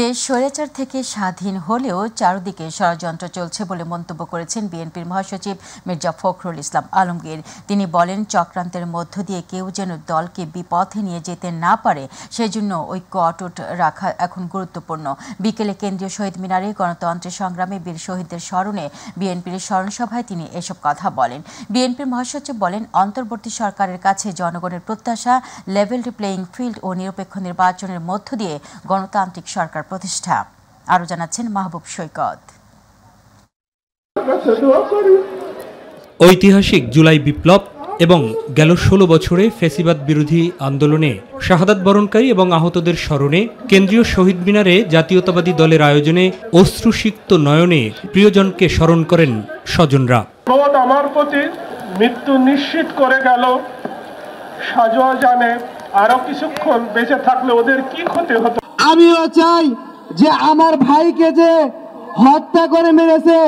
দেশ স্বৈরাচার থেকে স্বাধীন হলেও চারদিকে ষড়যন্ত্র চলছে বলে মন্তব্য করেছেন বিএনপির মহাসচিব মির্জা ফখরুল ইসলাম আলমগীর তিনি বলেন চক্রান্তের মধ্য দিয়ে কেউ যেন দলকে বিপথে নিয়ে যেতে না পারে সেজন্য ঐক্য অটুট রাখা এখন গুরুত্বপূর্ণ বিকেলে কেন্দ্রীয় শহীদ মিনারে গণতন্ত্রের সংগ্রামে বীর শহীদদের স্মরণে বিএনপির স্মরণসভায় তিনি এসব কথা বলেন বিএনপির মহাসচিব বলেন অন্তর্বর্তী সরকারের কাছে জনগণের প্রত্যাশা লেভেল প্লেয়িং ফিল্ড ও নিরপেক্ষ নির্বাচনের মধ্য দিয়ে গণতান্ত্রিক সরকার সরকার প্রতিষ্ঠা আরও জানাচ্ছেন মাহবুব সৈকত ঐতিহাসিক জুলাই বিপ্লব এবং গেল ষোলো বছরে ফেসিবাদ বিরোধী আন্দোলনে শাহাদাত বরণকারী এবং আহতদের স্মরণে কেন্দ্রীয় শহীদ মিনারে জাতীয়তাবাদী দলের আয়োজনে অশ্রুসিক্ত নয়নে প্রিয়জনকে স্মরণ করেন স্বজনরা আমার প্রতি মৃত্যু নিশ্চিত করে গেল সাজোয়া জানে আরো কিছুক্ষণ বেঁচে থাকলে ওদের কি ক্ষতি হত আমিও চাই যে আমার ভাইকে যে হত্যা করে মেরেছে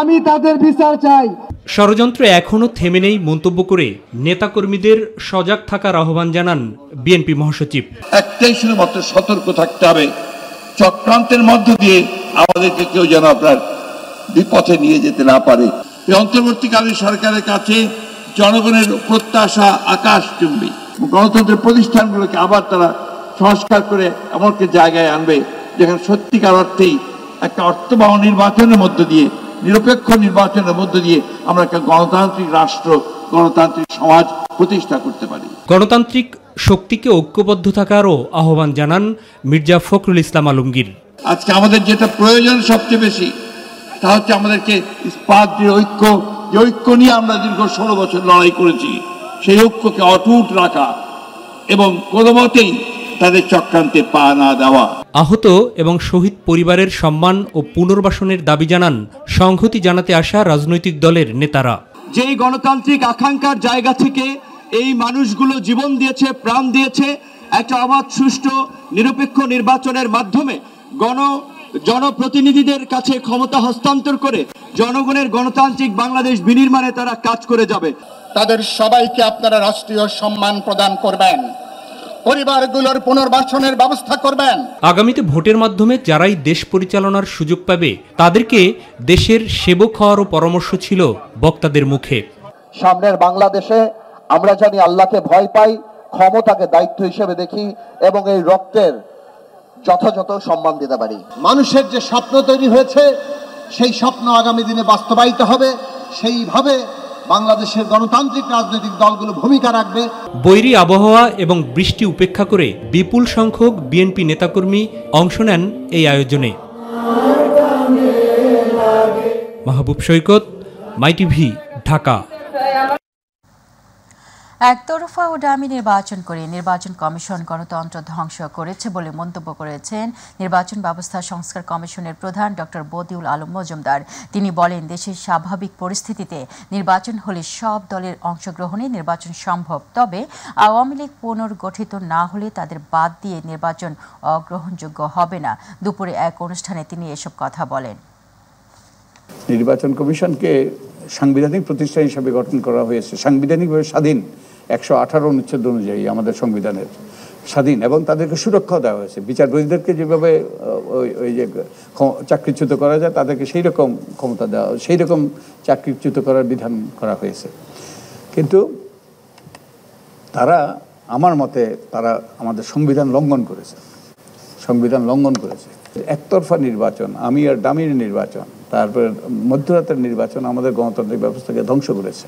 আমি তাদের বিচার চাই ষড়যন্ত্র এখনও থেমে নেই মন্তব্য করে নেতাকর্মীদের সজাগ থাকার আহ্বান জানান বিএনপি মহাসচিব একটাই শুধুমাত্র সতর্ক থাকতে হবে চক্রান্তের মধ্য দিয়ে আমাদেরকে কেউ যেন আপনার বিপথে নিয়ে যেতে না পারে এই অন্তর্বর্তীকালীন সরকারের কাছে জনগণের প্রত্যাশা আকাশ চুম্বি গণতন্ত্রের প্রতিষ্ঠানগুলোকে আবার তারা সংস্কার করে এমন একটি জায়গায় আনবে যেখানে সত্যিকার অর্থেই একটা অর্থবহ নির্বাচনের মধ্য দিয়ে নিরপেক্ষ নির্বাচনের মধ্য দিয়ে আমরা একটা গণতান্ত্রিক রাষ্ট্র গণতান্ত্রিক সমাজ প্রতিষ্ঠা করতে পারি গণতান্ত্রিক শক্তিকে ঐক্যবদ্ধ থাকারও আহ্বান জানান মির্জা ফখরুল ইসলাম আলমগীর আজকে আমাদের যেটা প্রয়োজন সবচেয়ে বেশি তা হচ্ছে আমাদেরকে ইস্পাত ঐক্য যে ঐক্য নিয়ে আমরা দীর্ঘ ষোলো বছর লড়াই করেছি সেই ঐক্যকে অটুট রাখা এবং কোনো মতেই তাদের চক্রান্তে পা না দেওয়া আহত এবং শহীদ পরিবারের সম্মান ও পুনর্বাসনের দাবি জানান সংহতি জানাতে আসা রাজনৈতিক দলের নেতারা যেই গণতান্ত্রিক আকাঙ্ক্ষার জায়গা থেকে এই মানুষগুলো জীবন দিয়েছে প্রাণ দিয়েছে একটা অবাধ সুষ্ঠু নিরপেক্ষ নির্বাচনের মাধ্যমে গণ জনপ্রতিনিধিদের কাছে ক্ষমতা হস্তান্তর করে জনগণের গণতান্ত্রিক বাংলাদেশ বিনির্মাণে তারা কাজ করে যাবে তাদের সবাইকে আপনারা রাষ্ট্রীয় সম্মান প্রদান করবেন পরিবারগুলোর পুনর্বাসনের ব্যবস্থা করবেন আগামীতে ভোটের মাধ্যমে যারাই দেশ পরিচালনার সুযোগ পাবে তাদেরকে দেশের সেবক হওয়ারও পরামর্শ ছিল বক্তাদের মুখে সামনের বাংলাদেশে আমরা জানি আল্লাহকে ভয় পাই ক্ষমতাকে দায়িত্ব হিসেবে দেখি এবং এই রক্তের যথাযথ সম্মান দিতে পারি মানুষের যে স্বপ্ন তৈরি হয়েছে সেই স্বপ্ন আগামী দিনে বাস্তবায়িত হবে সেইভাবে বাংলাদেশের গণতান্ত্রিক রাজনৈতিক দলগুলো ভূমিকা রাখবে বৈরি আবহাওয়া এবং বৃষ্টি উপেক্ষা করে বিপুল সংখ্যক বিএনপি নেতাকর্মী অংশ নেন এই আয়োজনে মাহবুব সৈকত মাইটিভি ঢাকা একতরফা ও ডামি নির্বাচন করে নির্বাচন কমিশন গণতন্ত্র ধ্বংস করেছে বলে মন্তব্য করেছেন নির্বাচন ব্যবস্থা সংস্কার কমিশনের প্রধান ড বদিউল আলম মজুমদার তিনি বলেন দেশের স্বাভাবিক পরিস্থিতিতে নির্বাচন হলে সব দলের অংশগ্রহণে নির্বাচন সম্ভব তবে আওয়ামী লীগ পুনর্গঠিত না হলে তাদের বাদ দিয়ে নির্বাচন অগ্রহণযোগ্য হবে না দুপুরে এক অনুষ্ঠানে তিনি এসব কথা বলেন নির্বাচন কমিশনকে সাংবিধানিক প্রতিষ্ঠান হিসাবে গঠন করা হয়েছে সাংবিধানিকভাবে স্বাধীন একশো আঠারো অনুচ্ছেদ অনুযায়ী আমাদের সংবিধানের স্বাধীন এবং তাদেরকে সুরক্ষা দেওয়া হয়েছে বিচারপতিদেরকে যেভাবে ওই যে চাকরিচ্যুত করা যায় তাদেরকে সেই রকম ক্ষমতা দেওয়া সেই রকম চাকরিচ্যুত করার বিধান করা হয়েছে কিন্তু তারা আমার মতে তারা আমাদের সংবিধান লঙ্ঘন করেছে সংবিধান লঙ্ঘন করেছে একতরফা নির্বাচন আমি আর ডামির নির্বাচন তারপরে মধ্যরাতের নির্বাচন আমাদের গণতান্ত্রিক ব্যবস্থাকে ধ্বংস করেছে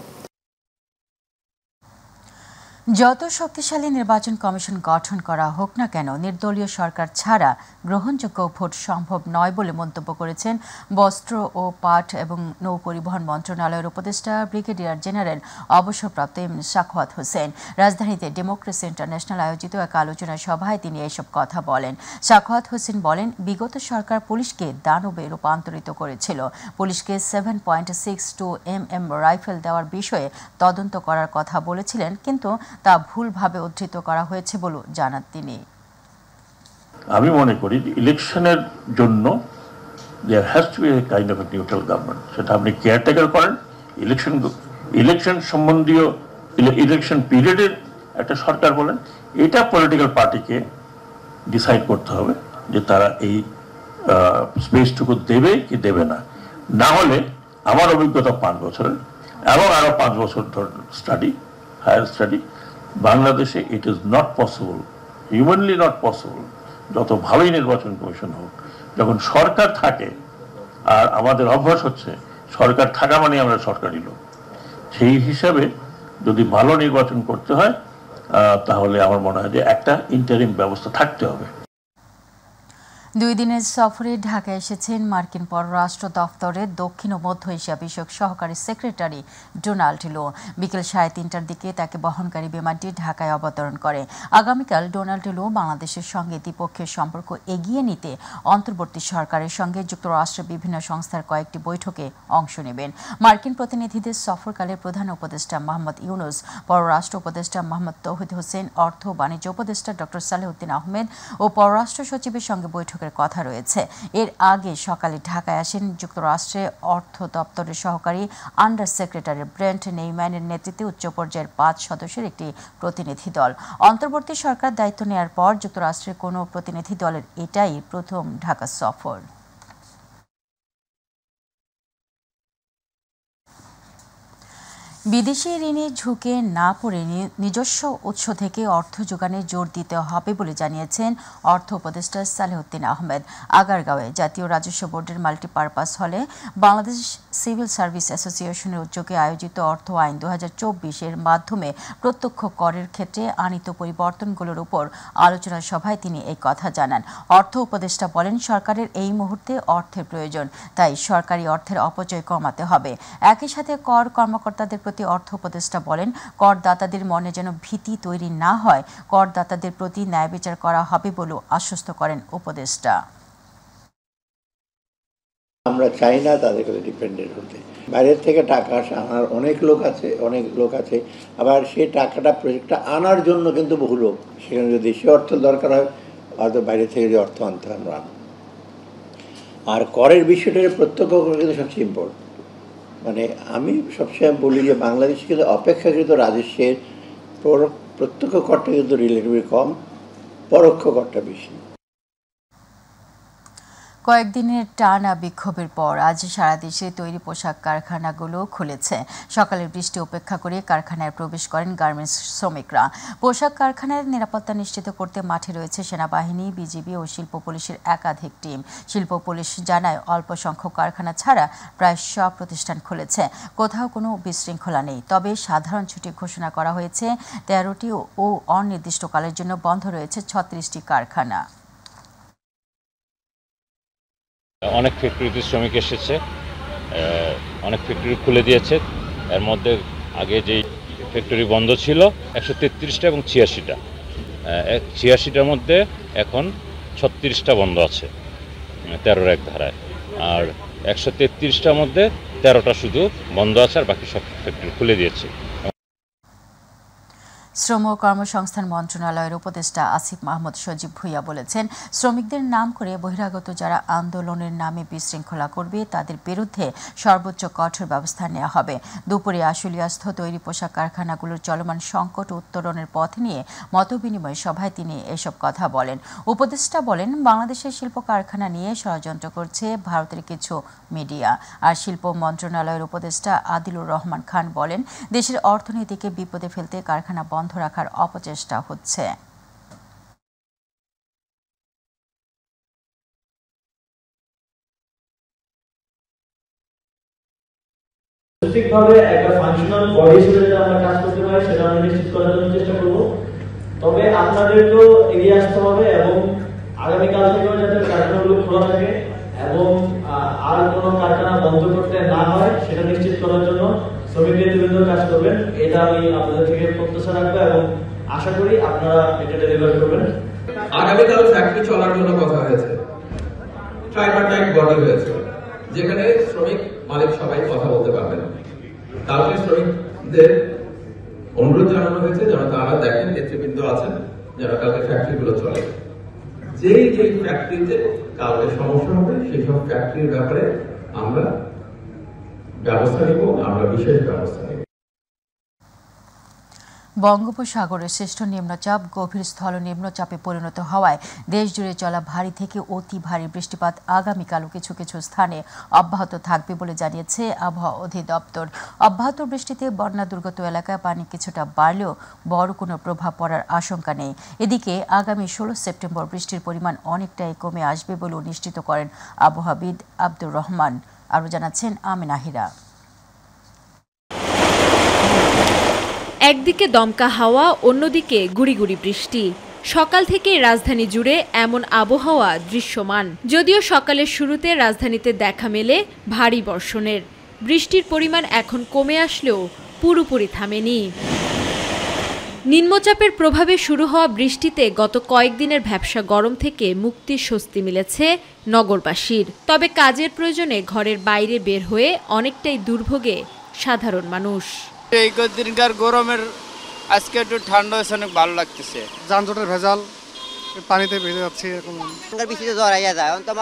যত শক্তিশালী নির্বাচন কমিশন গঠন করা হোক না কেন নির্দলীয় সরকার ছাড়া গ্রহণযোগ্য ভোট সম্ভব নয় বলে মন্তব্য করেছেন বস্ত্র ও পাট এবং নৌ পরিবহন মন্ত্রণালয়ের উপদেষ্টা ব্রিগেডিয়ার জেনারেল অবসরপ্রাপ্ত এম সাখওয়াত হোসেন রাজধানীতে ডেমোক্রেসি ইন্টারন্যাশনাল আয়োজিত এক আলোচনা সভায় তিনি এসব কথা বলেন সাখওয়াত হোসেন বলেন বিগত সরকার পুলিশকে দানবে রূপান্তরিত করেছিল পুলিশকে seven point six two M M rifle দেওয়ার বিষয়ে তদন্ত করার কথা বলেছিলেন কিন্তু তা ভুলভাবে উদ্ধৃত করা হয়েছে বলেও জানান তিনি আমি মনে করি ইলেকশনের জন্য there has to a kind of neutral government সেটা আপনি কেয়ারটেকার করেন ইলেকশন ইলেকশন সম্বন্ধীয় ইলেকশন পিরিয়ডের একটা সরকার বলেন এটা পলিটিক্যাল পার্টিকে ডিসাইড করতে হবে যে তারা এই স্পেসটুকু দেবে কি দেবে না না হলে আমার অভিজ্ঞতা পাঁচ বছরের এবং আরও পাঁচ বছর ধর স্টাডি হায়ার স্টাডি বাংলাদেশে it is not possible humanly not possible যত ভালোই নির্বাচন কমিশন হোক যখন সরকার থাকে আর আমাদের অভ্যাস হচ্ছে সরকার থাকা মানে আমরা সরকারি লোক সেই হিসাবে যদি ভালো নির্বাচন করতে হয় তাহলে আমার মনে হয় যে একটা ইন্টারিম ব্যবস্থা থাকতে হবে দুই দিনের সফরে ঢাকায় এসেছেন মার্কিন পররাষ্ট্র দপ্তরের দক্ষিণ ও মধ্য এশিয়া বিষয়ক সহকারী সেক্রেটারি ডোনাল্ড লো বিকেল সাড়ে তিনটার দিকে তাকে বহনকারী বিমানটি ঢাকায় অবতরণ করে আগামীকাল ডোনাল্ড লো বাংলাদেশের সঙ্গে দ্বিপক্ষীয় সম্পর্ক এগিয়ে নিতে অন্তর্বর্তী সরকারের সঙ্গে যুক্তরাষ্ট্রের বিভিন্ন সংস্থার কয়েকটি বৈঠকে অংশ নেবেন মার্কিন প্রতিনিধিদের সফরকালে প্রধান উপদেষ্টা মোহাম্মদ ইউনুস পররাষ্ট্র উপদেষ্টা মোহাম্মদ তৌহিদ হোসেন অর্থ বাণিজ্য উপদেষ্টা ডক্টর সালেহউদ্দিন আহমেদ ও পররাষ্ট্র সচিবের সঙ্গে বৈঠকে বৈঠকের কথা রয়েছে এর আগে সকালে ঢাকায় আসেন যুক্তরাষ্ট্রে অর্থ দপ্তরের সহকারী আন্ডার সেক্রেটারি ব্রেন্ট নেইম্যানের নেতৃত্বে উচ্চ পর্যায়ের পাঁচ সদস্যের একটি প্রতিনিধি দল অন্তর্বর্তী সরকার দায়িত্ব নেয়ার পর যুক্তরাষ্ট্রের কোনো প্রতিনিধি দলের এটাই প্রথম ঢাকা সফর বিদেশি ঋণে ঝুঁকে না পড়ে নিজস্ব উৎস থেকে অর্থ যোগানে জোর দিতে হবে বলে জানিয়েছেন অর্থ উপদেষ্টা সালেহুদ্দিন আহমেদ আগারগাঁওয়ে জাতীয় রাজস্ব বোর্ডের মাল্টিপারপাস হলে বাংলাদেশ সিভিল সার্ভিস অ্যাসোসিয়েশনের উদ্যোগে আয়োজিত অর্থ আইন দু এর মাধ্যমে প্রত্যক্ষ করের ক্ষেত্রে আনিত পরিবর্তনগুলোর উপর আলোচনা সভায় তিনি এই কথা জানান অর্থ উপদেষ্টা বলেন সরকারের এই মুহূর্তে অর্থের প্রয়োজন তাই সরকারি অর্থের অপচয় কমাতে হবে একই সাথে কর কর্মকর্তাদের প্রতি সম্প্রতি অর্থ উপদেষ্টা বলেন করদাতাদের মনে যেন ভীতি তৈরি না হয় করদাতাদের প্রতি ন্যায় বিচার করা হবে বলেও আশ্বস্ত করেন উপদেষ্টা আমরা চাই না তাদের ডিপেন্ডেন্ট হতে বাইরের থেকে টাকা আসা আনার অনেক লোক আছে অনেক লোক আছে আবার সেই টাকাটা প্রজেক্টটা আনার জন্য কিন্তু বহু লোক সেখানে যদি সে অর্থ দরকার হয় হয়তো বাইরে থেকে যে অর্থ আনতে আমরা আর করের বিষয়টা প্রত্যক্ষ করে কিন্তু সবচেয়ে ইম্পর্টেন্ট মানে আমি সবসময় বলি যে বাংলাদেশ কিন্তু অপেক্ষাকৃত রাজস্বের প্রত্যক্ষ করটা কিন্তু রিলেটিভলি কম পরোক্ষ করটা বেশি কয়েকদিনের টানা বিক্ষোভের পর আজ সারা দেশে তৈরি পোশাক কারখানাগুলো খুলেছে সকালের বৃষ্টি উপেক্ষা করে কারখানায় প্রবেশ করেন গার্মেন্টস শ্রমিকরা পোশাক কারখানার নিরাপত্তা নিশ্চিত করতে মাঠে রয়েছে সেনাবাহিনী বিজিবি ও শিল্প পুলিশের একাধিক টিম শিল্প পুলিশ জানায় অল্প সংখ্যক কারখানা ছাড়া প্রায় সব প্রতিষ্ঠান খুলেছে কোথাও কোনো বিশৃঙ্খলা নেই তবে সাধারণ ছুটি ঘোষণা করা হয়েছে তেরোটি ও অনির্দিষ্টকালের জন্য বন্ধ রয়েছে ছত্রিশটি কারখানা অনেক ফ্যাক্টরিতে শ্রমিক এসেছে অনেক ফ্যাক্টরি খুলে দিয়েছে এর মধ্যে আগে যেই ফ্যাক্টরি বন্ধ ছিল একশো তেত্রিশটা এবং ছিয়াশিটা ছিয়াশিটার মধ্যে এখন ছত্রিশটা বন্ধ আছে মানে তেরোর এক ধারায় আর একশো তেত্রিশটার মধ্যে তেরোটা শুধু বন্ধ আছে আর বাকি সব ফ্যাক্টরি খুলে দিয়েছে শ্রম ও কর্মসংস্থান মন্ত্রণালয়ের উপদেষ্টা আসিফ মাহমুদ সজীব ভুইয়া বলেছেন শ্রমিকদের নাম করে বহিরাগত যারা আন্দোলনের নামে বিশৃঙ্খলা করবে তাদের বিরুদ্ধে সর্বোচ্চ কঠোর ব্যবস্থা নেওয়া হবে দুপুরে আশুলিয়াস্থ তৈরি পোশাক কারখানাগুলোর চলমান সংকট উত্তরণের পথ নিয়ে মতবিনিময় সভায় তিনি এসব কথা বলেন উপদেষ্টা বলেন বাংলাদেশের শিল্প কারখানা নিয়ে ষড়যন্ত্র করছে ভারতের কিছু মিডিয়া আর শিল্প মন্ত্রণালয়ের উপদেষ্টা আদিলুর রহমান খান বলেন দেশের অর্থনীতিকে বিপদে ফেলতে কারখানা বন্ধ বন্ধ রাখার অপচেষ্টা হচ্ছে একটা ফাংশনাল বডি যেটা আমরা কাজ করতে পারি সেটা নিশ্চিত করার জন্য চেষ্টা করব তবে আপনাদেরকেও এগিয়ে আসতে হবে এবং আগামীকাল থেকে যাতে কারখানাগুলো খোলা থাকে এবং আর কোনো কারখানা বন্ধ এটা আমি আপনাদের থেকে প্রত্যাশা রাখবো এবং আশা করি আপনারা এটা ডেলিভার করবেন আগামীকাল ফ্যাক্টরি চলার জন্য কথা হয়েছে ট্রাইপারটাইট বডি হয়েছে যেখানে শ্রমিক মালিক সবাই কথা বলতে পারবেন তাহলে মানে শ্রমিকদের অনুরোধ জানানো হয়েছে যেন তারা দেখেন নেতৃবৃন্দ আছেন যেন কালকে ফ্যাক্টরিগুলো চলে যেই যেই ফ্যাক্টরিতে কালকে সমস্যা হবে সেই সব ফ্যাক্টরির ব্যাপারে আমরা ব্যবস্থা নিব আমরা বিশেষ ব্যবস্থা নিব বঙ্গোপসাগরের শ্রেষ্ঠ নিম্নচাপ গভীর স্থল নিম্নচাপে পরিণত হওয়ায় দেশজুড়ে চলা ভারী থেকে অতি ভারী বৃষ্টিপাত আগামীকালও কিছু কিছু স্থানে অব্যাহত থাকবে বলে জানিয়েছে আবহাওয়া অধিদপ্তর অব্যাহত বৃষ্টিতে বন্যা দুর্গত এলাকায় পানি কিছুটা বাড়লেও বড় কোনো প্রভাব পড়ার আশঙ্কা নেই এদিকে আগামী ষোলো সেপ্টেম্বর বৃষ্টির পরিমাণ অনেকটাই কমে আসবে বলেও নিশ্চিত করেন আবহাওয়াবিদ আব্দুর রহমান আরও জানাচ্ছেন আমিনাহিরা একদিকে দমকা হাওয়া অন্যদিকে গুড়িগুড়ি বৃষ্টি সকাল থেকে রাজধানী জুড়ে এমন আবহাওয়া দৃশ্যমান যদিও সকালের শুরুতে রাজধানীতে দেখা মেলে ভারী বর্ষণের বৃষ্টির পরিমাণ এখন কমে আসলেও পুরোপুরি থামেনি নিম্নচাপের প্রভাবে শুরু হওয়া বৃষ্টিতে গত কয়েকদিনের ভ্যাবসা গরম থেকে মুক্তির স্বস্তি মিলেছে নগরবাসীর তবে কাজের প্রয়োজনে ঘরের বাইরে বের হয়ে অনেকটাই দুর্ভোগে সাধারণ মানুষ এই কদিনকার গরমের আজকে একটু ঠান্ডা হয়েছে অনেক ভালো লাগতেছে যানজটের ভেজাল পানিতে ভেজে যাচ্ছে এরকম বৃষ্টিতে জ্বর আইয়া যায় তো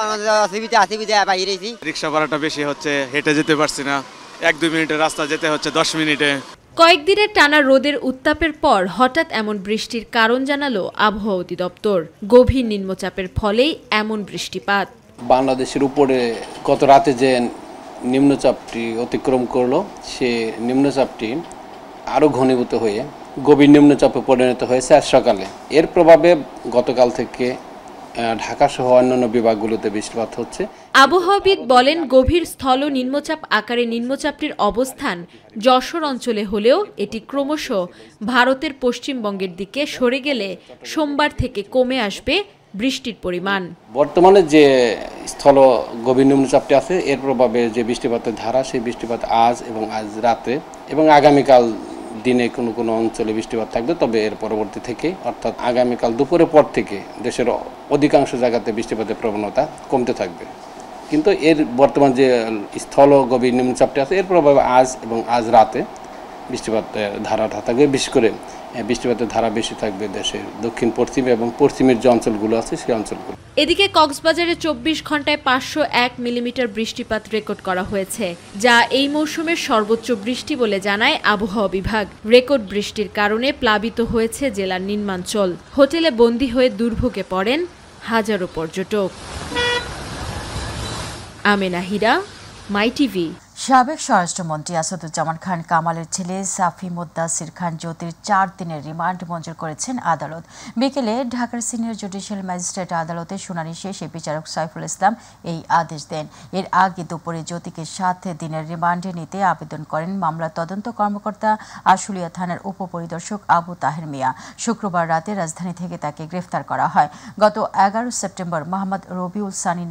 অসুবিধা অসুবিধা বাইরেছি রিক্সা ভাড়াটা বেশি হচ্ছে হেঁটে যেতে পারছি না এক দুই মিনিটে রাস্তা যেতে হচ্ছে দশ মিনিটে কয়েকদিনের টানা রোদের উত্তাপের পর হঠাৎ এমন বৃষ্টির কারণ জানালো আবহাওয়া অধিদপ্তর গভীর নিম্নচাপের ফলেই এমন বৃষ্টিপাত বাংলাদেশের উপরে গত রাতে যে নিম্নচাপটি অতিক্রম করলো সে নিম্নচাপটি আরও ঘনীভূত হয়ে গভীর নিম্নচাপে পরিণত হয়েছে আজ সকালে এর প্রভাবে গতকাল থেকে ঢাকা সহ অন্যান্য বিভাগগুলোতে বৃষ্টিপাত হচ্ছে আবহাওয়াবিদ বলেন গভীর স্থল নিম্নচাপ আকারে নিম্নচাপটির অবস্থান যশোর অঞ্চলে হলেও এটি ক্রমশ ভারতের পশ্চিমবঙ্গের দিকে সরে গেলে সোমবার থেকে কমে আসবে বৃষ্টির পরিমাণ বর্তমানে যে স্থল গভীর নিম্নচাপটি আছে এর প্রভাবে যে বৃষ্টিপাতের ধারা সেই বৃষ্টিপাত আজ এবং আজ রাতে এবং আগামীকাল দিনে কোনো কোনো অঞ্চলে বৃষ্টিপাত থাকবে তবে এর পরবর্তী থেকে অর্থাৎ আগামীকাল দুপুরের পর থেকে দেশের অধিকাংশ জায়গাতে বৃষ্টিপাতের প্রবণতা কমতে থাকবে কিন্তু এর বর্তমান যে স্থল গভীর নিম্নচাপটি আছে এর প্রভাবে আজ এবং আজ রাতে বৃষ্টিপাতের ধারাটা থাকবে বিশেষ করে হ্যাঁ, বৃষ্টিপাতের ধারা বেশি থাকবে দেশের দক্ষিণ পশ্চিম এবং পশ্চিমের যে অঞ্চলগুলো আছে সেই অঞ্চলগুলো এদিকে কক্সবাজারে চব্বিশ ঘন্টায় পাঁচশো এক মিলিমিটার বৃষ্টিপাত রেকর্ড করা হয়েছে যা এই মৌসুমের সর্বোচ্চ বৃষ্টি বলে জানায় আবহাওয়া বিভাগ রেকর্ড বৃষ্টির কারণে প্লাবিত হয়েছে জেলার নিম্নাঞ্চল হোটেলে বন্দী হয়ে দুর্ভোগে পড়েন হাজারো পর্যটক আমেনা হীরা মাই টিভি সাবেক স্বরাষ্ট্রমন্ত্রী আসাদুজ্জামান খান কামালের ছেলে সাফি মুদ্দাসির খান জ্যোতির চার দিনের রিমান্ড মঞ্জুর করেছেন আদালত বিকেলে ঢাকার সিনিয়র জুডিশিয়াল ম্যাজিস্ট্রেট আদালতে শুনানি শেষে বিচারক সাইফুল ইসলাম এই আদেশ দেন এর আগে দুপুরে জ্যোতিকে সাত দিনের রিমান্ডে নিতে আবেদন করেন মামলার তদন্ত কর্মকর্তা আশুলিয়া থানার উপপরিদর্শক আবু তাহের মিয়া শুক্রবার রাতে রাজধানী থেকে তাকে গ্রেফতার করা হয় গত এগারো সেপ্টেম্বর মোহাম্মদ রবিউল সানি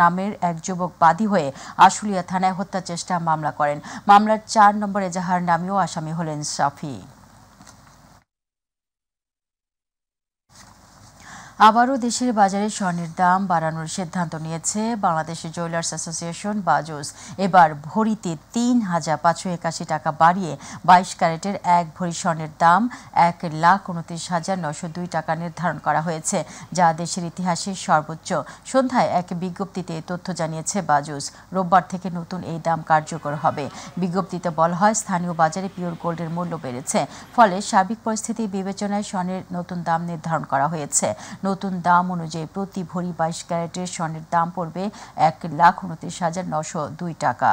নামের এক যুবক বাদী হয়ে আশুলিয়া থানায় হত্যা চেষ্টা মামলা করেন মামলার চার নম্বর এজাহার নামেও আসামি হলেন সাফি আবারও দেশের বাজারে স্বর্ণের দাম বাড়ানোর সিদ্ধান্ত নিয়েছে বাংলাদেশের জুয়েলার্স অ্যাসোসিয়েশন বাজুস এবার ভরিতে তিন হাজার পাঁচশো একাশি টাকা বাড়িয়ে বাইশ ক্যারেটের এক ভরি স্বর্ণের দাম এক লাখ উনত্রিশ হাজার নশো দুই টাকা নির্ধারণ করা হয়েছে যা দেশের ইতিহাসে সর্বোচ্চ সন্ধ্যায় এক বিজ্ঞপ্তিতে তথ্য জানিয়েছে বাজুস রোববার থেকে নতুন এই দাম কার্যকর হবে বিজ্ঞপ্তিতে বলা হয় স্থানীয় বাজারে পিওর গোল্ডের মূল্য বেড়েছে ফলে সার্বিক পরিস্থিতি বিবেচনায় স্বর্ণের নতুন দাম নির্ধারণ করা হয়েছে নতুন দাম অনুযায়ী প্রতি ভরি বাইশ ক্যারেটের স্বর্ণের দাম পড়বে এক লাখ উনত্রিশ হাজার নশো দুই টাকা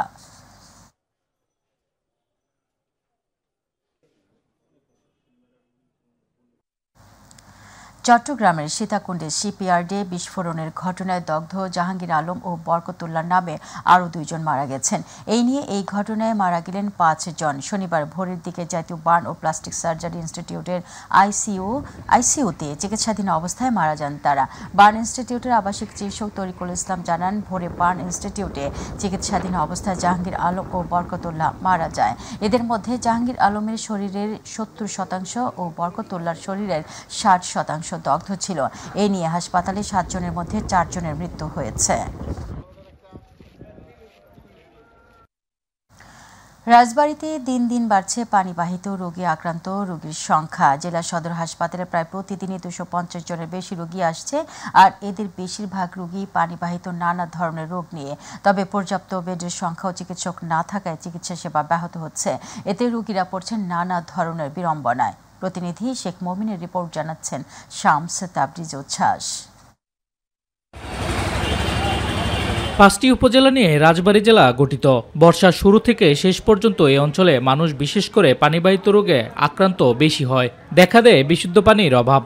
চট্টগ্রামের সীতাকুণ্ডে শিপইয়ার্ডে বিস্ফোরণের ঘটনায় দগ্ধ জাহাঙ্গীর আলম ও বরকতুল্লার নামে আরও দুইজন মারা গেছেন এই নিয়ে এই ঘটনায় মারা গেলেন পাঁচ জন শনিবার ভোরের দিকে জাতীয় বার্ন ও প্লাস্টিক সার্জারি ইনস্টিটিউটের আইসিইউ আইসিইউতে চিকিৎসাধীন অবস্থায় মারা যান তারা বার্ন ইনস্টিটিউটের আবাসিক চিকিৎসক তরিকুল ইসলাম জানান ভোরে বার্ন ইনস্টিটিউটে চিকিৎসাধীন অবস্থায় জাহাঙ্গীর আলম ও বরকতুল্লাহ মারা যায় এদের মধ্যে জাহাঙ্গীর আলমের শরীরের সত্তর শতাংশ ও বরকতুল্লার শরীরের ষাট শতাংশ দগ্ধ ছিল এ নিয়ে হাসপাতালে সাতজনের মধ্যে চারজনের মৃত্যু হয়েছে রাজবাড়িতে দিন দিন বাড়ছে পানিবাহিত রোগী আক্রান্ত রোগীর সংখ্যা জেলা সদর হাসপাতালে প্রায় প্রতিদিনই দুশো পঞ্চাশ জনের বেশি রোগী আসছে আর এদের বেশিরভাগ রোগী পানিবাহিত নানা ধরনের রোগ নিয়ে তবে পর্যাপ্ত বেডের সংখ্যাও চিকিৎসক না থাকায় চিকিৎসা সেবা ব্যাহত হচ্ছে এতে রোগীরা পড়ছেন নানা ধরনের বিড়ম্বনায় প্রতিনিধি শেখ মমিনের রিপোর্ট জানাচ্ছেন শামস তাবরিজ উচ্ছ্বাস পাঁচটি উপজেলা নিয়ে রাজবাড়ী জেলা গঠিত বর্ষার শুরু থেকে শেষ পর্যন্ত এই অঞ্চলে মানুষ বিশেষ করে পানিবাহিত রোগে আক্রান্ত বেশি হয় দেখা দেয় বিশুদ্ধ পানির অভাব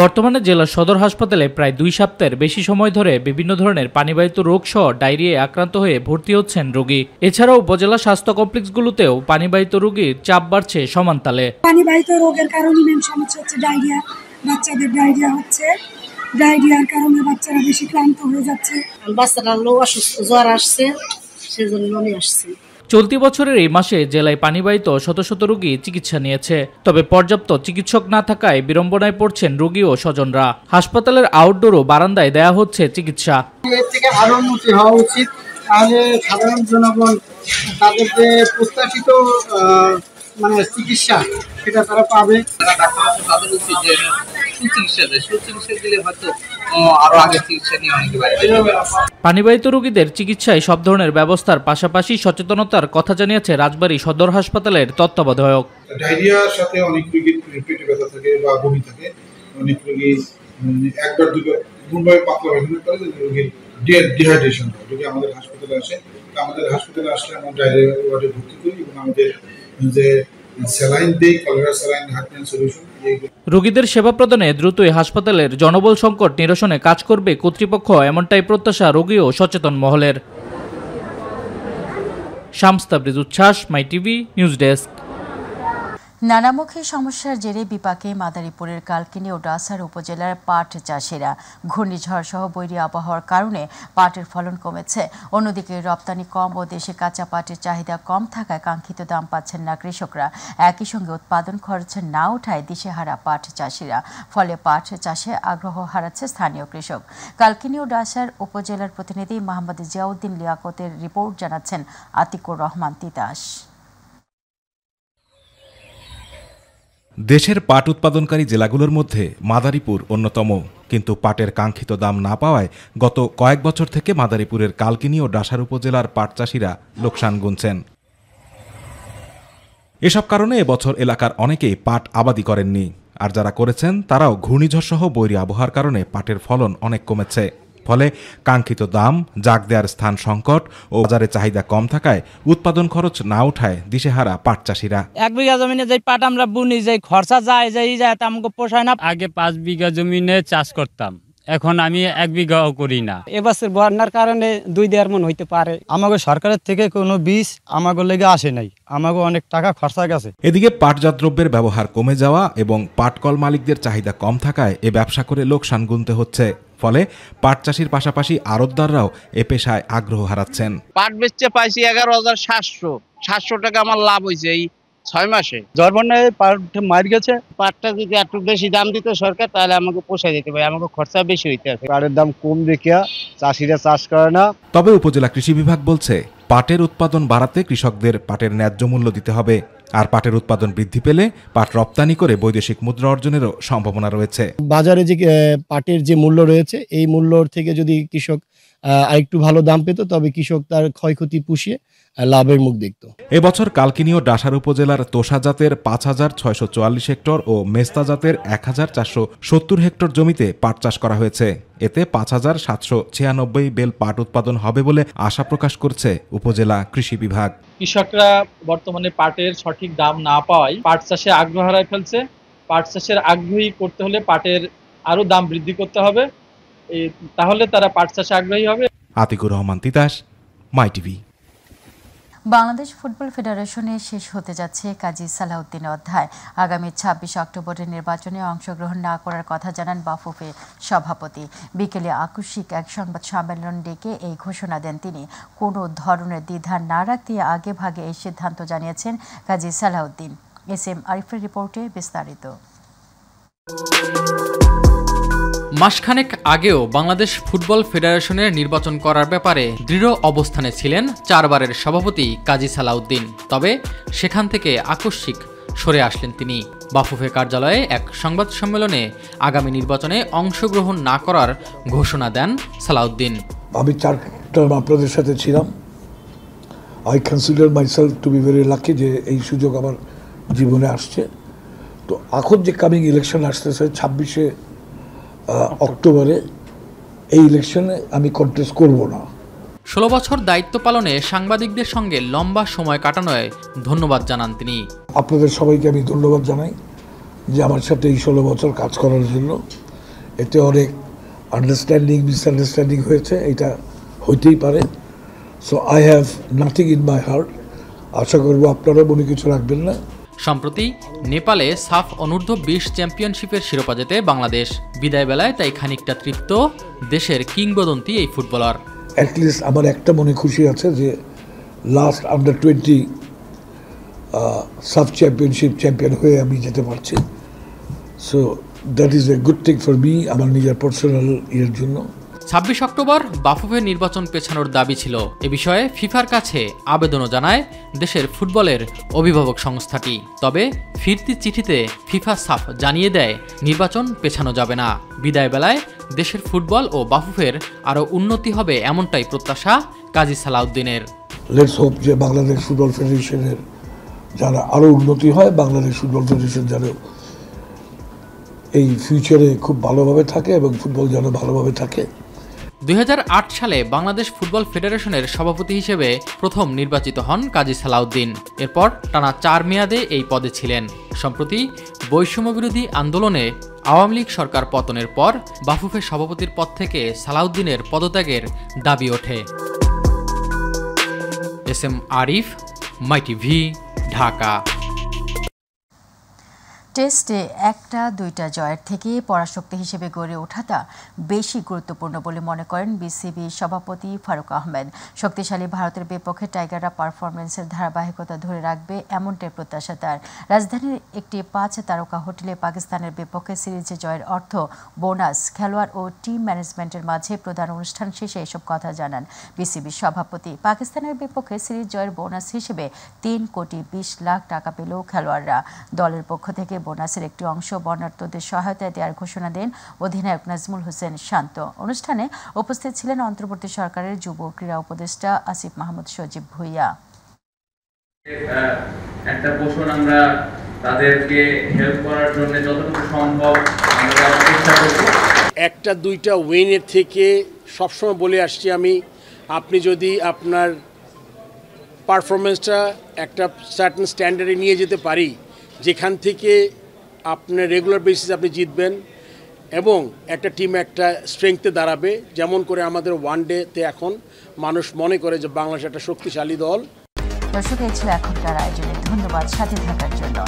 বর্তমানে জেলা সদর হাসপাতালে প্রায় দুই সপ্তাহের বেশি সময় ধরে বিভিন্ন ধরনের পানিবাহিত রোগ সহ ডায়রিয়ায় আক্রান্ত হয়ে ভর্তি হচ্ছেন রোগী এছাড়াও উপজেলা স্বাস্থ্য কমপ্লেক্সগুলোতেও পানিবাহিত রোগীর চাপ বাড়ছে সমানতালে পানিবাহিত রোগের কারণে মেন সমস্যা হচ্ছে ডায়রিয়া বাচ্চাদের ডায়রিয়া হচ্ছে ডায়রিয়ার কারণে বাচ্চারা বেশি ক্লান্ত হয়ে যাচ্ছে বাচ্চারা অসুস্থ জ্বর আসছে সেজন্য আসছে চলতি বছরের এই মাসে জেলায় পানিবাহিত শত শত রোগী চিকিৎসা নিয়েছে তবে পর্যাপ্ত চিকিৎসক না থাকায় বিড়ম্বনায় পড়ছেন রোগী ও স্বজনরা হাসপাতালের আউটডোরও বারান্দায় দেয়া হচ্ছে চিকিৎসা উচিত তাহলে সাধারণ জনগণ তাদের যে প্রত্যাশিত মানে চিকিৎসা সেটা তারা পাবে পানিবাহিত রোগীদের চিকিৎসায় সব ধরনের ব্যবস্থার পাশাপাশি সচেতনতার কথা জানিয়েছে রাজবাড়ী সদর হাসপাতালের তত্ত্বাবধায়ক ডায়রিয়ার সাথে অনেক রোগীর পেটে ব্যথা থাকে বা বমি থাকে অনেক রোগী একবার দুবার দুবার পাতলা ব্যবহার করে রোগীর ডিহাইড্রেশন হয় যদি আমাদের হাসপাতালে আসে আমাদের হাসপাতালে আসলে আমরা ডায়রিয়া ওয়ার্ডে ভর্তি করি এবং আমাদের যে স্যালাইন দিই কলেরা স্যালাইন সলিউশন রোগীদের সেবা প্রদানে দ্রুতই হাসপাতালের জনবল সংকট নিরসনে কাজ করবে কর্তৃপক্ষ এমনটাই প্রত্যাশা রোগী ও সচেতন মহলের শামস্তাবরিজ উচ্ছ্বাস মাই টিভি নিউজ ডেস্ক নানামুখী সমস্যার জেরে বিপাকে মাদারীপুরের কালকিনি ও ডাসার উপজেলার পাট চাষিরা ঘূর্ণিঝড় সহ বৈরী আবহাওয়ার কারণে পাটের ফলন কমেছে অন্যদিকে রপ্তানি কম ও দেশে কাঁচা পাটের চাহিদা কম থাকায় কাঙ্ক্ষিত দাম পাচ্ছেন না কৃষকরা একই সঙ্গে উৎপাদন খরচ না ওঠায় দিশেহারা পাট চাষিরা ফলে পাট চাষে আগ্রহ হারাচ্ছে স্থানীয় কৃষক কালকিনি ও ডাসার উপজেলার প্রতিনিধি মোহাম্মদ জিয়াউদ্দিন লিয়াকতের রিপোর্ট জানাচ্ছেন আতিকুর রহমান তিতাস দেশের পাট উৎপাদনকারী জেলাগুলোর মধ্যে মাদারীপুর অন্যতম কিন্তু পাটের কাঙ্ক্ষিত দাম না পাওয়ায় গত কয়েক বছর থেকে মাদারীপুরের কালকিনি ও ডাসার উপজেলার পাট চাষিরা লোকসান গুনছেন এসব কারণে এবছর এলাকার অনেকেই পাট আবাদি করেননি আর যারা করেছেন তারাও ঘূর্ণিঝড়সহ বৈরী আবহাওয়ার কারণে পাটের ফলন অনেক কমেছে ফলে কাঙ্ক্ষিত দাম জাগ দেওয়ার স্থান সংকট ও বাজারে চাহিদা কম থাকায় উৎপাদন খরচ না ওঠায় দিশেহারা পাট চাষিরা এক বিঘা জমিনে যে পাট আমরা বুনি যে খরচা যায় যাই যায় তা আমাকে পোষায় না আগে পাঁচ বিঘা জমিনে চাষ করতাম এখন আমি এক বিঘাও করি না এবছর বন্যার কারণে দুই দেড় মন হইতে পারে আমাকে সরকারের থেকে কোনো বীজ আমাকে লেগে আসে নাই আমাকে অনেক টাকা খরচা গেছে এদিকে পাটজাত দ্রব্যের ব্যবহার কমে যাওয়া এবং পাটকল মালিকদের চাহিদা কম থাকায় এ ব্যবসা করে লোকসান গুনতে হচ্ছে ফলে পাট চাষির পাশাপাশি আরতদাররাও এ পেশায় আগ্রহ হারাচ্ছেন পাট বেচতে পাইছি এগারো হাজার সাতশো সাতশো টাকা আমার লাভ হয়েছে এই ছয় মাসে জরবন্যায় পাট মার গেছে পাটটা যদি একটু বেশি দাম দিত সরকার তাহলে আমাকে পোষা দিতে পারে আমাকে খরচা বেশি হইতে আছে পাটের দাম কম দেখিয়া চাষিরা চাষ করে না তবে উপজেলা কৃষি বিভাগ বলছে পাটের উৎপাদন বাড়াতে কৃষকদের পাটের ন্যায্য মূল্য দিতে হবে আর পাটের উৎপাদন বৃদ্ধি পেলে পাট রপ্তানি করে বৈদেশিক মুদ্রা অর্জনেরও সম্ভাবনা রয়েছে বাজারে যে পাটের যে মূল্য রয়েছে এই মূল্যর থেকে যদি কৃষক আরেকটু ভালো দাম পেত তবে কৃষক তার ক্ষয়ক্ষতি পুষিয়ে লাভের মুখ দেখত এবছর কালকিনীয় ডাসার উপজেলার তোষা জাতের পাঁচ হাজার ছয়শো চুয়াল্লিশ হেক্টর ও মেস্তা জাতের এক হাজার চারশো সত্তর হেক্টর জমিতে পাট চাষ করা হয়েছে এতে পাঁচ হাজার সাতশো ছিয়ানব্বই বেল পাট উৎপাদন হবে বলে আশা প্রকাশ করছে উপজেলা কৃষি বিভাগ কৃষকরা বর্তমানে পাটের সঠিক দাম না পাওয়ায় পাট চাষে আগ্রহ হারায় ফেলছে পাট চাষের আগ্রহী করতে হলে পাটের আরও দাম বৃদ্ধি করতে হবে তাহলে তারা পাট চাষে আগ্রহী হবে Atiqur Rahman Titas My TV Bangladesh football ফেডারেশনে শেষ হতে যাচ্ছে কাজী সালাউদ্দিন অধ্যায় আগামী ছাব্বিশ অক্টোবরের নির্বাচনে অংশগ্রহণ না করার কথা জানান বাফুফের সভাপতি বিকেলে আকস্মিক এক সংবাদ সম্মেলন ডেকে এই ঘোষণা দেন তিনি কোনো ধরনের দ্বিধা না রাখতে আগে ভাগে এই সিদ্ধান্ত জানিয়েছেন কাজী সালাউদ্দিন এস এম আরিফের রিপোর্টে বিস্তারিত মাসখানেক আগেও বাংলাদেশ ফুটবল ফেডারেশনের নির্বাচন করার ব্যাপারে দৃঢ় অবস্থানে ছিলেন চারবারের সভাপতি কাজী সালাউদ্দিন তবে সেখান থেকে আকস্মিক সরে আসলেন তিনি বাফুফে কার্যালয়ে এক সংবাদ সম্মেলনে আগামী নির্বাচনে অংশগ্রহণ না করার ঘোষণা দেন সালাউদ্দিন আমি চার টার্ম আপনাদের সাথে ছিলাম I consider myself to be very lucky যে এই সুযোগ আমার জীবনে আসছে তো এখন যে কামিং ইলেকশন আসতেছে ছাব্বিশে অক্টোবরে এই ইলেকশনে আমি কন্টেস্ট করব না ষোলো বছর দায়িত্ব পালনে সাংবাদিকদের সঙ্গে লম্বা সময় কাটানোয় ধন্যবাদ জানান তিনি আপনাদের সবাইকে আমি ধন্যবাদ জানাই যে আমার সাথে এই ষোলো বছর কাজ করার জন্য এতে অনেক আন্ডারস্ট্যান্ডিং মিসআন্ডারস্ট্যান্ডিং হয়েছে এটা হইতেই পারে so I have nothing in my heart আশা করবো আপনারা মনে কিছু রাখবেন না সম্প্রতি নেপালে সাফ অনূর্ধ্ব বিশ চ্যাম্পিয়নশিপের শিরোপা জেতে বাংলাদেশ বিদায় বেলায় তাই খানিকটা তৃপ্ত দেশের কিংবদন্তি এই ফুটবলার অ্যাটলিস্ট আমার একটা মনে খুশি আছে যে last under twenty SAFF championship champion হয়ে আমি যেতে পারছি so that is a good thing for me আমার নিজের পার্সোনাল ইয়ের জন্য ছাব্বিশ অক্টোবর বাফুফের নির্বাচন পেছানোর দাবি ছিল এ বিষয়ে ফিফার কাছে আবেদনও জানায় দেশের ফুটবলের অভিভাবক সংস্থাটি তবে ফিরতি চিঠিতে ফিফা সাফ জানিয়ে দেয় নির্বাচন পেছানো যাবে না বিদায় বেলায় দেশের ফুটবল ও বাফুফের আরও উন্নতি হবে এমনটাই প্রত্যাশা কাজী সালাউদ্দিনের লেটস হোপ যে বাংলাদেশ ফুটবল ফেডারেশনের যারা আরও উন্নতি হয় বাংলাদেশ ফুটবল ফেডারেশন যেন এই ফিউচারে খুব ভালোভাবে থাকে এবং ফুটবল যেন ভালোভাবে থাকে 2008 সালে বাংলাদেশ ফুটবল ফেডারেশনের সভাপতি হিসেবে প্রথম নির্বাচিত হন কাজী সালাউদ্দিন এরপর টানা চার মেয়াদে এই পদে ছিলেন সম্প্রতি বৈষম্যবিরোধী আন্দোলনে আওয়ামী লীগ সরকার পতনের পর বাফুফের সভাপতির পদ থেকে সালাউদ্দিনের পদত্যাগের দাবি ওঠে S M Arif My TV Dhaka টেস্টে একটা দুইটা জয়ের থেকে পরাশক্তি হিসেবে গড়ে ওঠাটা বেশি গুরুত্বপূর্ণ বলে মনে করেন বিসিবি সভাপতি ফারুক আহমেদ শক্তিশালী ভারতের বিপক্ষে টাইগাররা পারফরমেন্সের ধারাবাহিকতা ধরে রাখবে এমনটাই প্রত্যাশা তার রাজধানীর একটি পাঁচ তারকা হোটেলে পাকিস্তানের বিপক্ষে সিরিজে জয়ের অর্থ বোনাস খেলোয়াড় ও টিম ম্যানেজমেন্টের মাঝে প্রধান অনুষ্ঠান শেষে এসব কথা জানান বিসিবি সভাপতি পাকিস্তানের বিপক্ষে সিরিজ জয়ের বোনাস হিসেবে তিন কোটি বিশ লাখ টাকা পেল খেলোয়াড়রা দলের পক্ষ থেকে বোনাসের একটি অংশ বর্ণার্থদের সহায়তা দেওয়ার ঘোষণা দেন অধিনায়ক নাজমুল হোসেন শান্ত অনুষ্ঠানে উপস্থিত ছিলেন অন্তর্বর্তী সরকারের যুব ক্রীড়া উপদেষ্টা আসিফ মাহমুদ সজীব ভুইয়া একটা পোষণ আমরা তাদেরকে হেল্প করার জন্য যতটুকু সম্ভব চেষ্টা একটা দুইটা উইনের থেকে সবসময় বলে আসছি আমি আপনি যদি আপনার পারফরমেন্সটা একটা সার্টেন স্ট্যান্ডার্ডে নিয়ে যেতে পারি যেখান থেকে আপনার রেগুলার বেসিস আপনি জিতবেন এবং একটা টিম একটা স্ট্রেংথে দাঁড়াবে যেমন করে আমাদের ওয়ান ডেতে এখন মানুষ মনে করে যে বাংলাদেশ একটা শক্তিশালী দল দর্শক এই ছিল এখনকার আয়োজনে ধন্যবাদ সাথে থাকার জন্য